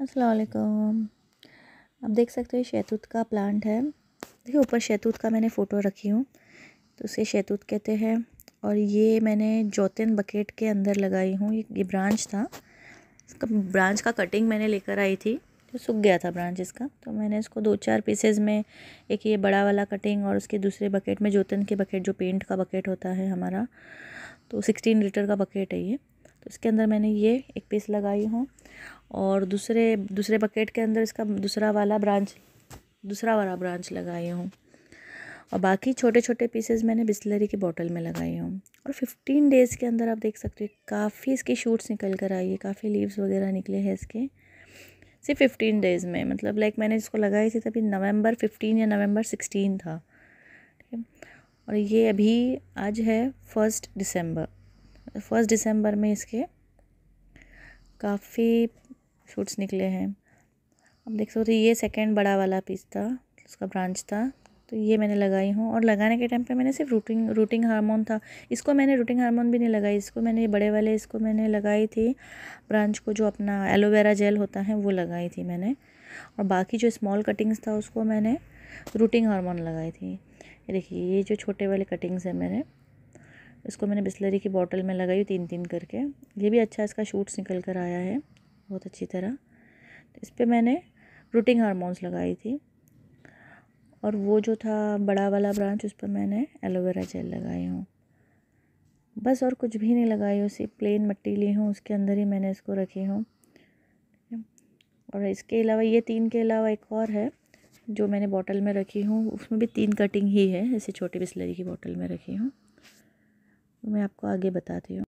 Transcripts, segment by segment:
असलकुम आप देख सकते हो शैतूत का प्लांट है देखिए ऊपर शैतूत का मैंने फ़ोटो रखी हूँ तो उसे शैतूत कहते हैं और ये मैंने जोतिन बकेट के अंदर लगाई हूँ ये, ये ब्रांच था इसका ब्रांच का कटिंग मैंने लेकर आई थी तो सूख गया था ब्रांच इसका तो मैंने इसको दो चार पीसेज में एक ये बड़ा वाला कटिंग और उसके दूसरे बकेट में जोतन के बकेट जो पेंट का बकेट होता है हमारा तो सिक्सटीन लीटर का बकेट है ये तो इसके अंदर मैंने ये एक पीस लगाई हूँ और दूसरे दूसरे बकेट के अंदर इसका दूसरा वाला ब्रांच दूसरा वाला ब्रांच लगाई हूँ और बाकी छोटे छोटे पीसेस मैंने बिस्लरी की बॉटल में लगाई हूँ और 15 डेज़ के अंदर आप देख सकते हो काफ़ी इसके शूट्स निकल कर आई है काफ़ी लीव्स वगैरह निकले हैं इसके सिर्फ 15 डेज़ में मतलब लाइक मैंने इसको लगाई थी तभी नवंबर 15 या नवंबर 16 था ठीक है और ये अभी आज है फर्स्ट दिसंबर फर्स्ट दिसंबर में इसके काफ़ी शूट्स निकले हैं अब देख सकते तो ये सेकेंड बड़ा वाला पीस था उसका ब्रांच था तो ये मैंने लगाई हूँ और लगाने के टाइम पे मैंने सिर्फ रूटिंग रूटिंग हार्मोन था इसको मैंने रूटिंग हार्मोन भी नहीं लगाई इसको मैंने बड़े वाले इसको मैंने लगाई थी ब्रांच को जो अपना एलोवेरा जेल होता है वो लगाई थी मैंने और बाकी जो स्मॉल कटिंग्स था उसको मैंने रूटिंग हार्मोन लगाई थी देखिए ये जो छोटे वाले कटिंग्स हैं मेरे इसको मैंने बिस्लरी की बॉटल में लगाई तीन तीन करके ये भी अच्छा इसका शूट्स निकल कर आया है बहुत अच्छी तरह इस पर मैंने रूटिंग हारमोन्स लगाई थी और वो जो था बड़ा वाला ब्रांच उस पर मैंने एलोवेरा जेल लगाई हूँ बस और कुछ भी नहीं लगाई उसी प्लेन मट्टी ली हूँ उसके अंदर ही मैंने इसको रखी हूँ और इसके अलावा ये तीन के अलावा एक और है जो मैंने बॉटल में रखी हूँ उसमें भी तीन कटिंग ही है ऐसे छोटी बिस्लरी की बॉटल में रखी हूँ मैं आपको आगे बताती हूँ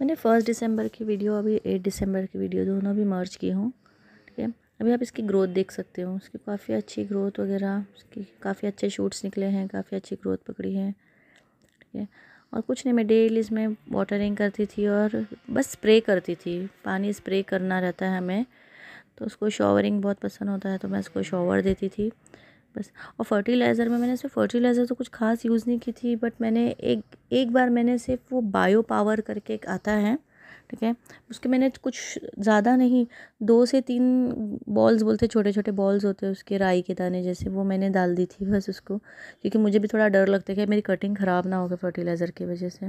मैंने फ़र्स्ट दिसंबर की वीडियो अभी एट दिसंबर की वीडियो दोनों भी मर्ज की हूँ ठीक है अभी आप इसकी ग्रोथ देख सकते हो उसकी काफ़ी अच्छी ग्रोथ वगैरह उसकी काफ़ी अच्छे शूट्स निकले हैं काफ़ी अच्छी ग्रोथ पकड़ी है ठीक है और कुछ नहीं मैं डेली इसमें वाटरिंग करती थी और बस स्प्रे करती थी पानी स्प्रे करना रहता है हमें तो उसको शॉवरिंग बहुत पसंद होता है तो मैं उसको शॉवर देती थी बस और फर्टिलाइज़र में मैंने सिर्फ फर्टिलाइज़र तो कुछ खास यूज़ नहीं की थी बट मैंने एक एक बार मैंने सिर्फ वो बायो पावर करके एक आता है ठीक है उसके मैंने कुछ ज़्यादा नहीं दो से तीन बॉल्स बोलते छोटे छोटे बॉल्स होते हैं उसके राई के दाने जैसे वो मैंने डाल दी थी बस उसको क्योंकि मुझे भी थोड़ा डर लगता है कि मेरी कटिंग ख़राब ना हो गई फर्टिलाइज़र की वजह से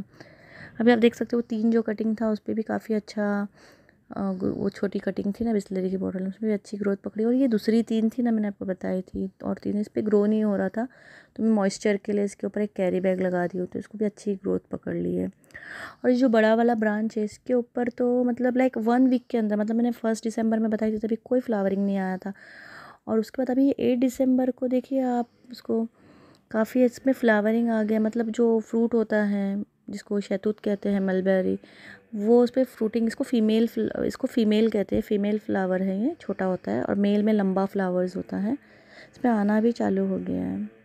अभी आप देख सकते हो तीन जो कटिंग था उस पर भी काफ़ी अच्छा वो छोटी कटिंग थी ना बिस्लरी की बॉटल उसमें भी अच्छी ग्रोथ पकड़ी और ये दूसरी तीन थी ना मैंने आपको बताई थी और तीन इस पर ग्रो नहीं हो रहा था तो मैं मॉइस्चर के लिए इसके ऊपर एक कैरी बैग लगा दी हो तो इसको भी अच्छी ग्रोथ पकड़ ली है और ये जो बड़ा वाला ब्रांच है इसके ऊपर तो मतलब लाइक वन वीक के अंदर मतलब मैंने फर्स्ट दिसंबर में बताई थी तभी कोई फ्लावरिंग नहीं आया था और उसके बाद अभी एट दिसंबर को देखिए आप उसको काफ़ी इसमें फ्लावरिंग आ गया मतलब जो फ्रूट होता है जिसको शैतूत कहते हैं मलबेरी वो उस पर फ्रूटिंग इसको फीमेल इसको फीमेल कहते हैं फीमेल फ्लावर है ये छोटा होता है और मेल में लंबा फ्लावर्स होता है इस पर आना भी चालू हो गया है